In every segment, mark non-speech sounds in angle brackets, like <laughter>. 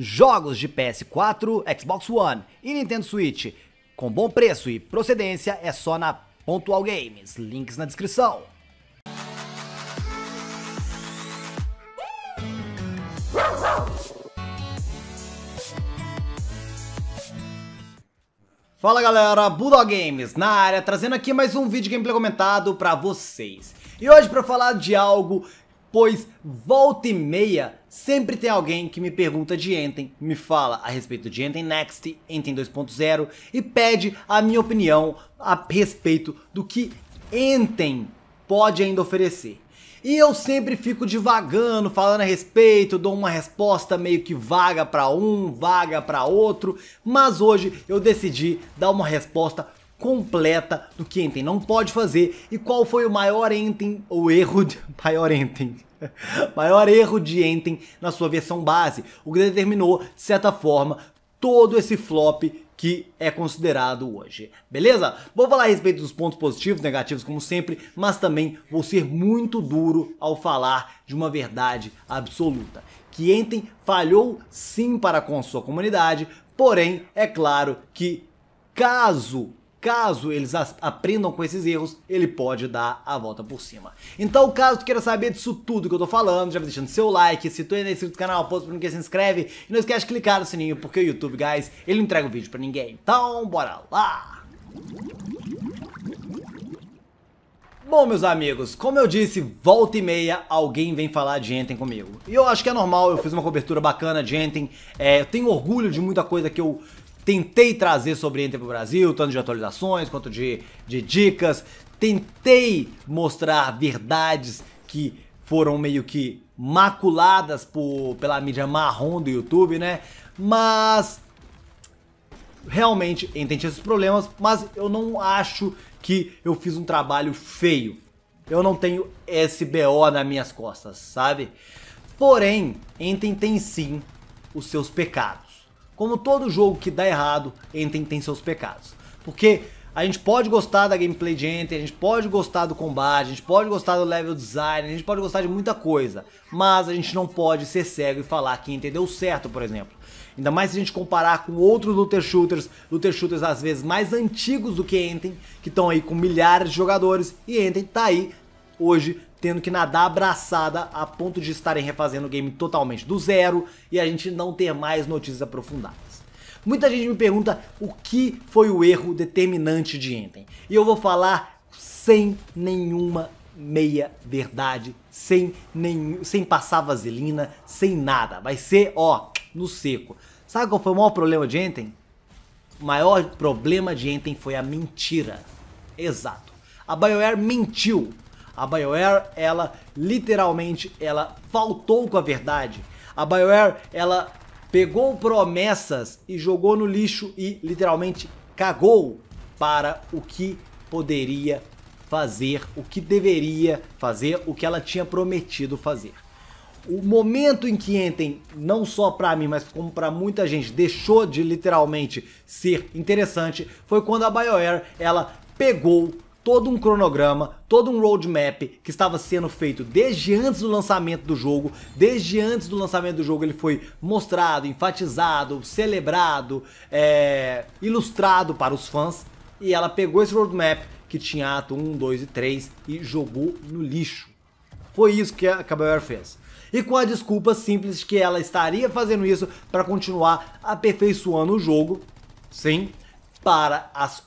Jogos de PS4, Xbox One e Nintendo Switch com bom preço e procedência é só na Pontual Games. Links na descrição. Fala galera, Bulldog Games na área, trazendo aqui mais um vídeo gameplay comentado pra vocês. E hoje pra falar de algo pois volta e meia sempre tem alguém que me pergunta de Enten, me fala a respeito de Enten Next, Enten 2.0 e pede a minha opinião a respeito do que Enten pode ainda oferecer. E eu sempre fico divagando, falando a respeito, dou uma resposta meio que vaga para um, vaga para outro, mas hoje eu decidi dar uma resposta completa do que Enten não pode fazer e qual foi o maior Enten ou erro de, <laughs> maior Enten maior erro de Enten na sua versão base, o que determinou, de certa forma, todo esse flop que é considerado hoje, beleza? Vou falar a respeito dos pontos positivos, negativos como sempre, mas também vou ser muito duro ao falar de uma verdade absoluta, que Enten falhou sim para com sua comunidade, porém é claro que caso Caso eles aprendam com esses erros, ele pode dar a volta por cima. Então, caso tu queira saber disso tudo que eu tô falando, já vai deixando seu like, se tu ainda é inscrito no canal, posta que se inscreve e não esquece de clicar no sininho, porque o YouTube, guys, ele não entrega o vídeo para ninguém. Então, bora lá! Bom, meus amigos, como eu disse, volta e meia alguém vem falar de Anthem comigo. E eu acho que é normal, eu fiz uma cobertura bacana de Anthem. é, eu tenho orgulho de muita coisa que eu Tentei trazer sobre Enter o Brasil, tanto de atualizações quanto de, de dicas. Tentei mostrar verdades que foram meio que maculadas por, pela mídia marrom do YouTube, né? Mas realmente entendi esses problemas, mas eu não acho que eu fiz um trabalho feio. Eu não tenho SBO nas minhas costas, sabe? Porém, Enten tem sim os seus pecados. Como todo jogo que dá errado, Enten tem seus pecados. Porque a gente pode gostar da gameplay de Enter, a gente pode gostar do combate, a gente pode gostar do level design, a gente pode gostar de muita coisa, mas a gente não pode ser cego e falar que entendeu deu certo, por exemplo. Ainda mais se a gente comparar com outros looter shooters, looter shooters às vezes mais antigos do que Enten, que estão aí com milhares de jogadores, e Enten tá aí hoje tendo que nadar abraçada a ponto de estarem refazendo o game totalmente do zero e a gente não ter mais notícias aprofundadas. Muita gente me pergunta o que foi o erro determinante de Enten. E eu vou falar sem nenhuma meia verdade, sem, nenhum, sem passar vaselina, sem nada. Vai ser, ó, no seco. Sabe qual foi o maior problema de Enten? O maior problema de Enten foi a mentira. Exato. A BioWare mentiu a BioWare, ela literalmente, ela faltou com a verdade. A BioWare, ela pegou promessas e jogou no lixo e literalmente cagou para o que poderia fazer, o que deveria fazer, o que ela tinha prometido fazer. O momento em que entem não só para mim, mas como para muita gente, deixou de literalmente ser interessante, foi quando a BioWare, ela pegou todo um cronograma, todo um roadmap que estava sendo feito desde antes do lançamento do jogo. Desde antes do lançamento do jogo ele foi mostrado, enfatizado, celebrado, é, ilustrado para os fãs. E ela pegou esse roadmap que tinha ato 1, 2 e 3 e jogou no lixo. Foi isso que a Caballero fez. E com a desculpa simples que ela estaria fazendo isso para continuar aperfeiçoando o jogo, sim, para, as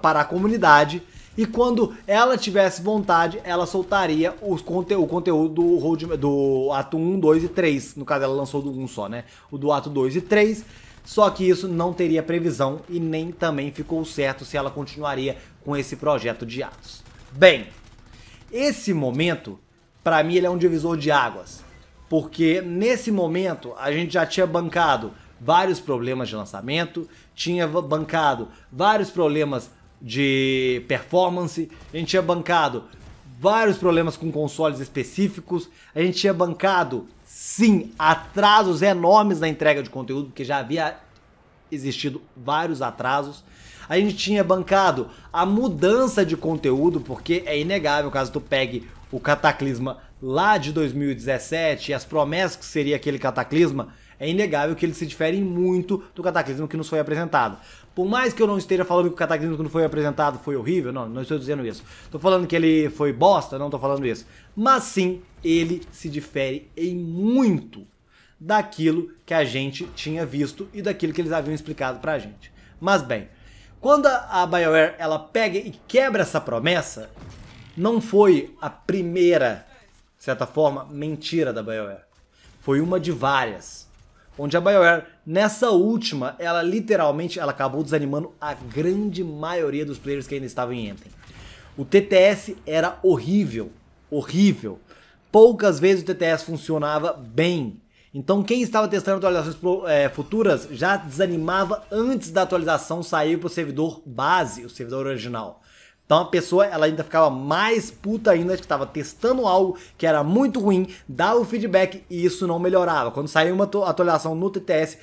para a comunidade e quando ela tivesse vontade, ela soltaria os conte o conteúdo do, Hold, do ato 1, 2 e 3. No caso, ela lançou do 1 só, né? O do ato 2 e 3. Só que isso não teria previsão e nem também ficou certo se ela continuaria com esse projeto de atos. Bem, esse momento, para mim, ele é um divisor de águas. Porque nesse momento a gente já tinha bancado vários problemas de lançamento, tinha bancado vários problemas de performance, a gente tinha bancado vários problemas com consoles específicos, a gente tinha bancado, sim, atrasos enormes na entrega de conteúdo, porque já havia existido vários atrasos. A gente tinha bancado a mudança de conteúdo, porque é inegável, caso tu pegue o cataclisma lá de 2017 e as promessas que seria aquele cataclisma, é inegável que eles se diferem muito do cataclismo que nos foi apresentado. Por mais que eu não esteja falando que o cataclismo que nos foi apresentado foi horrível, não, não estou dizendo isso. Estou falando que ele foi bosta, não estou falando isso. Mas sim, ele se difere em muito daquilo que a gente tinha visto e daquilo que eles haviam explicado pra gente. Mas bem, quando a BioWare ela pega e quebra essa promessa, não foi a primeira, de certa forma, mentira da BioWare. Foi uma de várias onde a BioWare, nessa última, ela literalmente ela acabou desanimando a grande maioria dos players que ainda estavam em Anthem. O TTS era horrível, horrível. Poucas vezes o TTS funcionava bem. Então quem estava testando atualizações é, futuras já desanimava antes da atualização sair para o servidor base, o servidor original. Então a pessoa ela ainda ficava mais puta ainda que estava testando algo que era muito ruim, dava o feedback e isso não melhorava. Quando saiu uma atualização no TTS,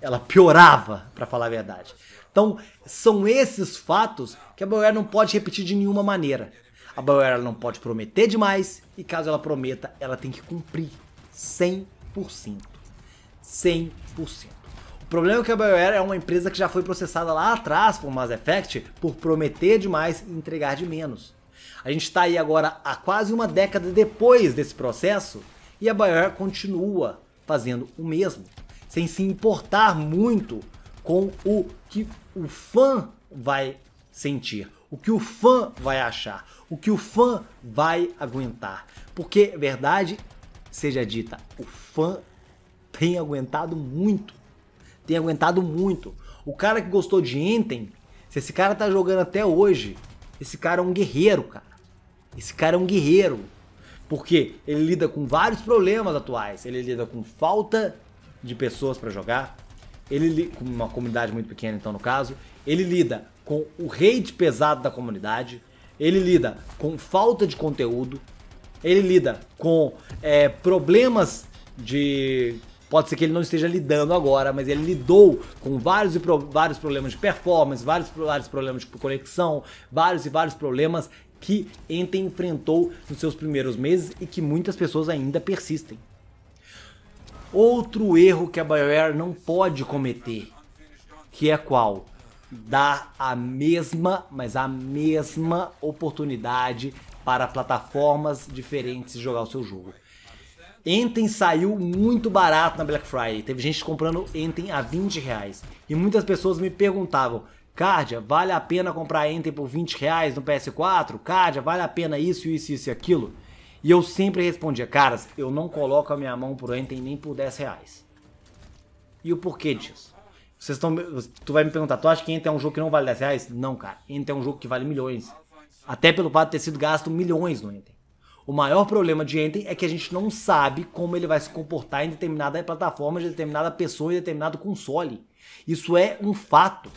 ela piorava, para falar a verdade. Então são esses fatos que a BioWare não pode repetir de nenhuma maneira. A BioWare não pode prometer demais e caso ela prometa, ela tem que cumprir 100%. 100%. O problema é que a BioWare é uma empresa que já foi processada lá atrás por Mass Effect por prometer demais e entregar de menos. A gente está aí agora há quase uma década depois desse processo e a BioWare continua fazendo o mesmo, sem se importar muito com o que o fã vai sentir, o que o fã vai achar, o que o fã vai aguentar. Porque, é verdade seja dita, o fã tem aguentado muito tem aguentado muito. O cara que gostou de Enten, se esse cara tá jogando até hoje, esse cara é um guerreiro, cara. Esse cara é um guerreiro. Porque ele lida com vários problemas atuais. Ele lida com falta de pessoas para jogar. Ele com uma comunidade muito pequena, então no caso, ele lida com o hate pesado da comunidade. Ele lida com falta de conteúdo. Ele lida com é, problemas de Pode ser que ele não esteja lidando agora, mas ele lidou com vários e pro, vários problemas de performance, vários, vários problemas de conexão, vários e vários problemas que ente enfrentou nos seus primeiros meses e que muitas pessoas ainda persistem. Outro erro que a BioWare não pode cometer, que é qual? Dar a mesma, mas a mesma oportunidade para plataformas diferentes jogar o seu jogo. Enten saiu muito barato na Black Friday. Teve gente comprando Enten a 20 reais. E muitas pessoas me perguntavam, Cardia, vale a pena comprar Enten por 20 reais no PS4? Cardia, vale a pena isso, isso, isso e aquilo? E eu sempre respondia, caras, eu não coloco a minha mão por Enten nem por 10 reais. E o porquê disso? Vocês estão. Tu vai me perguntar, tu acha que Enten é um jogo que não vale 10 reais? Não, cara. Enten é um jogo que vale milhões. Até pelo fato de ter sido gasto milhões no Enten. O maior problema de Anthem é que a gente não sabe como ele vai se comportar em determinada plataforma, em determinada pessoa, em determinado console. Isso é um fato.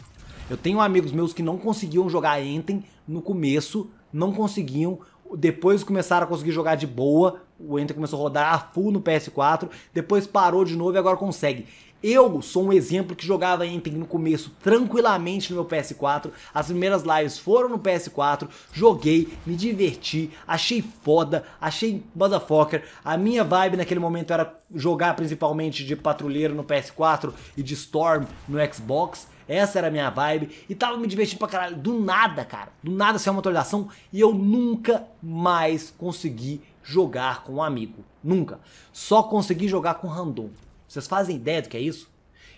Eu tenho amigos meus que não conseguiam jogar Anthem no começo, não conseguiam, depois começaram a conseguir jogar de boa, o Anthem começou a rodar a full no PS4, depois parou de novo e agora consegue. Eu sou um exemplo que jogava Anthem no começo tranquilamente no meu PS4, as primeiras lives foram no PS4, joguei, me diverti, achei foda, achei motherfucker. A minha vibe naquele momento era jogar principalmente de patrulheiro no PS4 e de Storm no Xbox. Essa era a minha vibe e tava me divertindo pra caralho. Do nada, cara, do nada saiu uma atualização e eu nunca mais consegui jogar com um amigo. Nunca. Só consegui jogar com random. Vocês fazem ideia do que é isso?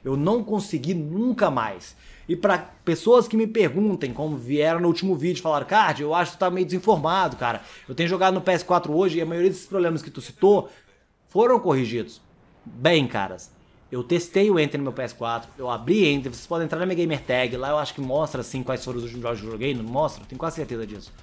Eu não consegui nunca mais. E para pessoas que me perguntem, como vieram no último vídeo, falaram, Card, eu acho que tu tá meio desinformado, cara. Eu tenho jogado no PS4 hoje e a maioria desses problemas que tu citou foram corrigidos. Bem, caras, eu testei o Enter no meu PS4, eu abri Enter, vocês podem entrar na minha gamer tag, lá eu acho que mostra assim quais foram os últimos jogos que eu joguei, não mostra? Tenho quase certeza disso.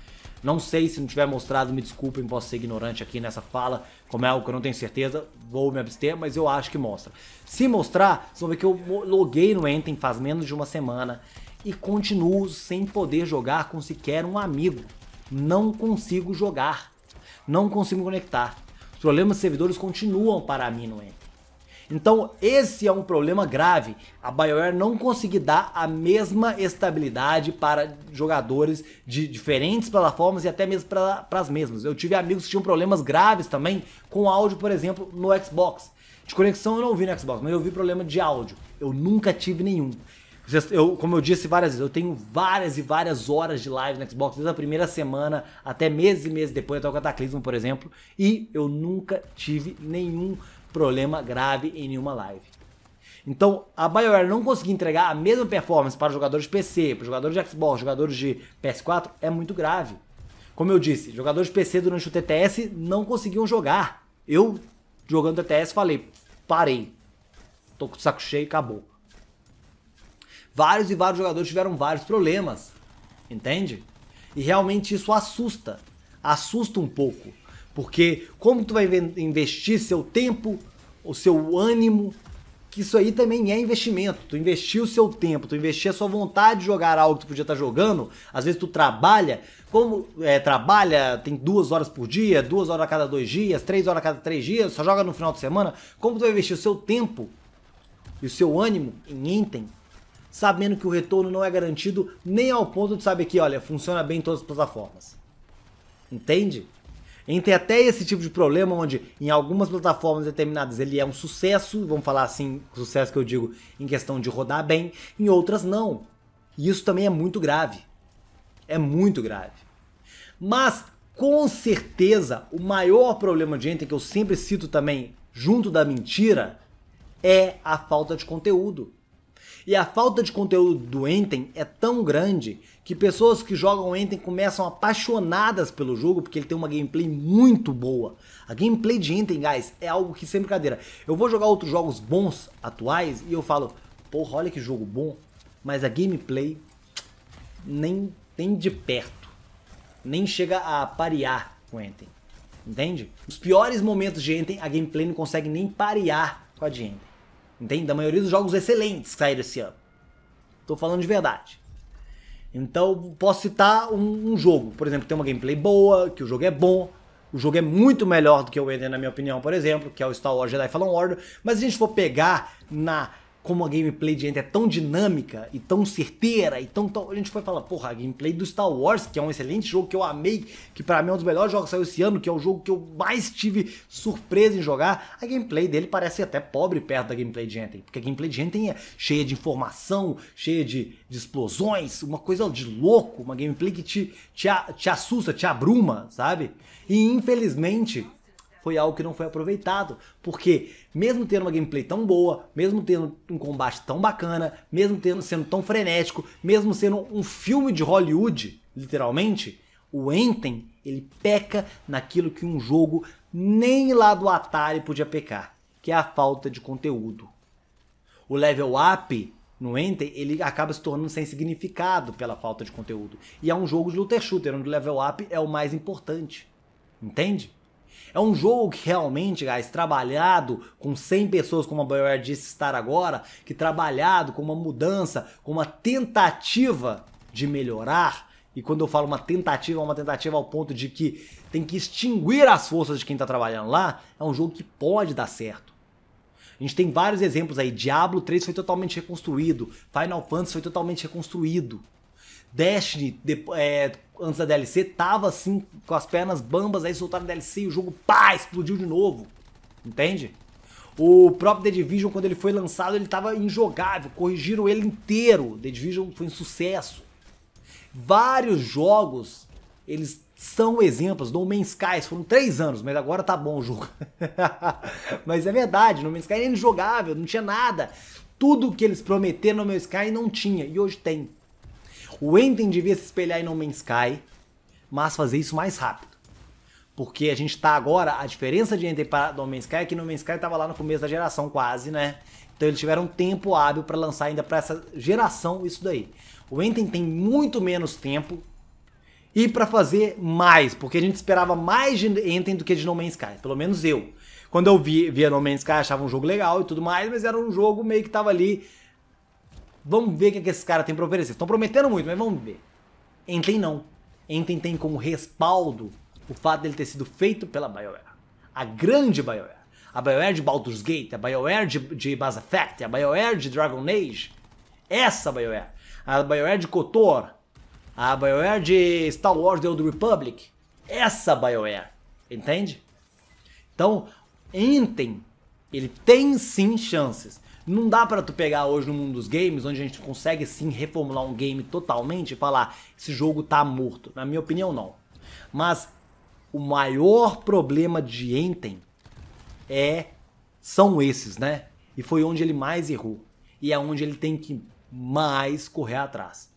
Não sei se não tiver mostrado, me desculpem, posso ser ignorante aqui nessa fala, como é algo que eu não tenho certeza, vou me abster, mas eu acho que mostra. Se mostrar, vocês vão ver que eu loguei no Enter faz menos de uma semana e continuo sem poder jogar com sequer um amigo. Não consigo jogar, não consigo conectar. Os problemas servidores continuam para mim no Enter. Então esse é um problema grave. A BioWare não conseguir dar a mesma estabilidade para jogadores de diferentes plataformas e até mesmo para as mesmas. Eu tive amigos que tinham problemas graves também com áudio, por exemplo, no Xbox. De conexão eu não vi no Xbox, mas eu vi problema de áudio. Eu nunca tive nenhum. Eu, como eu disse várias vezes, eu tenho várias e várias horas de live no Xbox, desde a primeira semana até meses e meses depois, até o Cataclismo, por exemplo, e eu nunca tive nenhum problema grave em nenhuma live. Então, a BioWare não conseguir entregar a mesma performance para jogadores de PC, para jogadores de Xbox, jogadores de PS4 é muito grave. Como eu disse, jogadores de PC durante o TTS não conseguiam jogar. Eu, jogando TTS, falei, parei. Tô com o saco cheio, e acabou. Vários e vários jogadores tiveram vários problemas, entende? E realmente isso assusta, assusta um pouco. Porque como tu vai investir seu tempo, o seu ânimo, que isso aí também é investimento. Tu investir o seu tempo, tu investir a sua vontade de jogar algo que tu podia estar jogando. Às vezes tu trabalha, como é, trabalha, tem duas horas por dia, duas horas a cada dois dias, três horas a cada três dias, só joga no final de semana. Como tu vai investir o seu tempo e o seu ânimo em item, sabendo que o retorno não é garantido nem ao ponto de saber que, olha, funciona bem em todas as plataformas. Entende? entre até esse tipo de problema onde em algumas plataformas determinadas ele é um sucesso, vamos falar assim, sucesso que eu digo em questão de rodar bem, em outras não. E isso também é muito grave. É muito grave. Mas com certeza o maior problema de Enter que eu sempre cito também junto da mentira é a falta de conteúdo. E a falta de conteúdo do Enten é tão grande que pessoas que jogam Enten começam apaixonadas pelo jogo porque ele tem uma gameplay muito boa. A gameplay de Enten, guys, é algo que sem brincadeira. Eu vou jogar outros jogos bons atuais e eu falo, porra, olha que jogo bom, mas a gameplay nem, tem de perto, nem chega a parear com Enten. Entende? Os piores momentos de Enten, a gameplay não consegue nem parear com a de Enten. Entende? Da maioria dos jogos excelentes que saíram esse ano. Tô falando de verdade. Então, posso citar um, um jogo. Por exemplo, tem uma gameplay boa, que o jogo é bom. O jogo é muito melhor do que o Eden, na minha opinião, por exemplo, que é o Star Wars Jedi Fallen Order. Mas se a gente for pegar na como a gameplay de Enter é tão dinâmica e tão certeira e tão, tão, A gente foi falar, porra, a gameplay do Star Wars, que é um excelente jogo que eu amei, que para mim é um dos melhores jogos que saiu esse ano, que é o jogo que eu mais tive surpresa em jogar. A gameplay dele parece até pobre perto da gameplay de Enter, porque a gameplay de Enter é cheia de informação, cheia de, de, explosões, uma coisa de louco, uma gameplay que te, te, te assusta, te abruma, sabe? E infelizmente foi algo que não foi aproveitado. Porque, mesmo tendo uma gameplay tão boa, mesmo tendo um combate tão bacana, mesmo tendo, sendo tão frenético, mesmo sendo um filme de Hollywood, literalmente, o Enten ele peca naquilo que um jogo nem lá do Atari podia pecar, que é a falta de conteúdo. O level up no Enten, ele acaba se tornando sem significado pela falta de conteúdo. E é um jogo de looter shooter, onde o level up é o mais importante. Entende? É um jogo que realmente, guys, trabalhado com 100 pessoas, como a Bioware disse estar agora, que trabalhado com uma mudança, com uma tentativa de melhorar, e quando eu falo uma tentativa, é uma tentativa ao ponto de que tem que extinguir as forças de quem está trabalhando lá, é um jogo que pode dar certo. A gente tem vários exemplos aí. Diablo 3 foi totalmente reconstruído. Final Fantasy foi totalmente reconstruído. Destiny, de, é, antes da DLC, tava assim, com as pernas bambas, aí soltaram a DLC e o jogo, pá, explodiu de novo. Entende? O próprio The Division, quando ele foi lançado, ele tava injogável, corrigiram ele inteiro. The Division foi um sucesso. Vários jogos, eles são exemplos. No Man's Sky foram três anos, mas agora tá bom o jogo. <laughs> mas é verdade, No Man's Sky era injogável, não tinha nada. Tudo que eles prometeram no Man's Sky não tinha, e hoje tem. O Enten devia se espelhar em No Man's Sky, mas fazer isso mais rápido. Porque a gente tá agora, a diferença de Enten para No Man's Sky é que No Man's Sky tava lá no começo da geração quase, né? Então eles tiveram tempo hábil para lançar ainda para essa geração isso daí. O Enten tem muito menos tempo e para fazer mais, porque a gente esperava mais de Enten do que de No Man's Sky, pelo menos eu. Quando eu vi, via No Man's Sky, achava um jogo legal e tudo mais, mas era um jogo meio que tava ali Vamos ver o que, que caras têm para pra oferecer. Estão prometendo muito, mas vamos ver. entem não. entem tem como respaldo o fato dele ter sido feito pela BioWare. A grande BioWare. A BioWare de Baldur's Gate, a BioWare de, de Mass Effect, a BioWare de Dragon Age. Essa BioWare. A BioWare de KOTOR. A BioWare de Star Wars The Old Republic. Essa BioWare. Entende? Então, entem ele tem sim chances. Não dá para tu pegar hoje no mundo dos games, onde a gente consegue sim reformular um game totalmente e falar esse jogo tá morto. Na minha opinião, não. Mas o maior problema de Enten é são esses, né? E foi onde ele mais errou e é onde ele tem que mais correr atrás.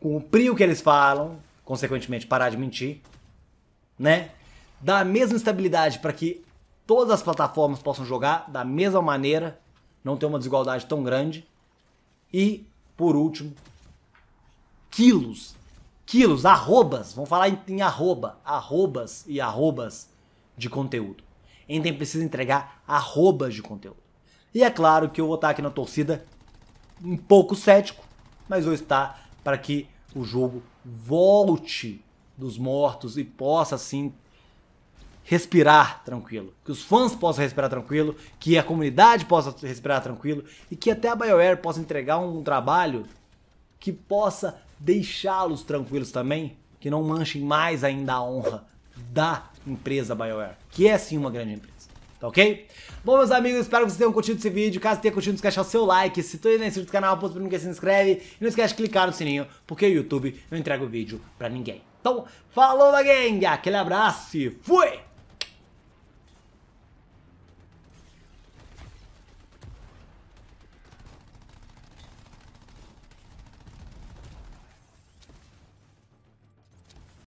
Cumprir o que eles falam, consequentemente parar de mentir, né? Dar a mesma estabilidade para que todas as plataformas possam jogar da mesma maneira não ter uma desigualdade tão grande. E, por último, quilos, quilos, arrobas, vamos falar em, em arroba, arrobas e arrobas de conteúdo. Enten precisa entregar arrobas de conteúdo. E é claro que eu vou estar aqui na torcida um pouco cético, mas vou estar para que o jogo volte dos mortos e possa sim respirar tranquilo, que os fãs possam respirar tranquilo, que a comunidade possa respirar tranquilo e que até a BioWare possa entregar um trabalho que possa deixá-los tranquilos também, que não manchem mais ainda a honra da empresa BioWare, que é sim uma grande empresa. Tá ok? Bom, meus amigos, espero que vocês tenham curtido esse vídeo. Caso tenha curtido, não esqueça o seu like. Se tu ainda é inscrito no canal, não pra se inscreve. E não esquece de clicar no sininho, porque o YouTube não entrega o vídeo pra ninguém. Então, falou da gang, aquele abraço e fui!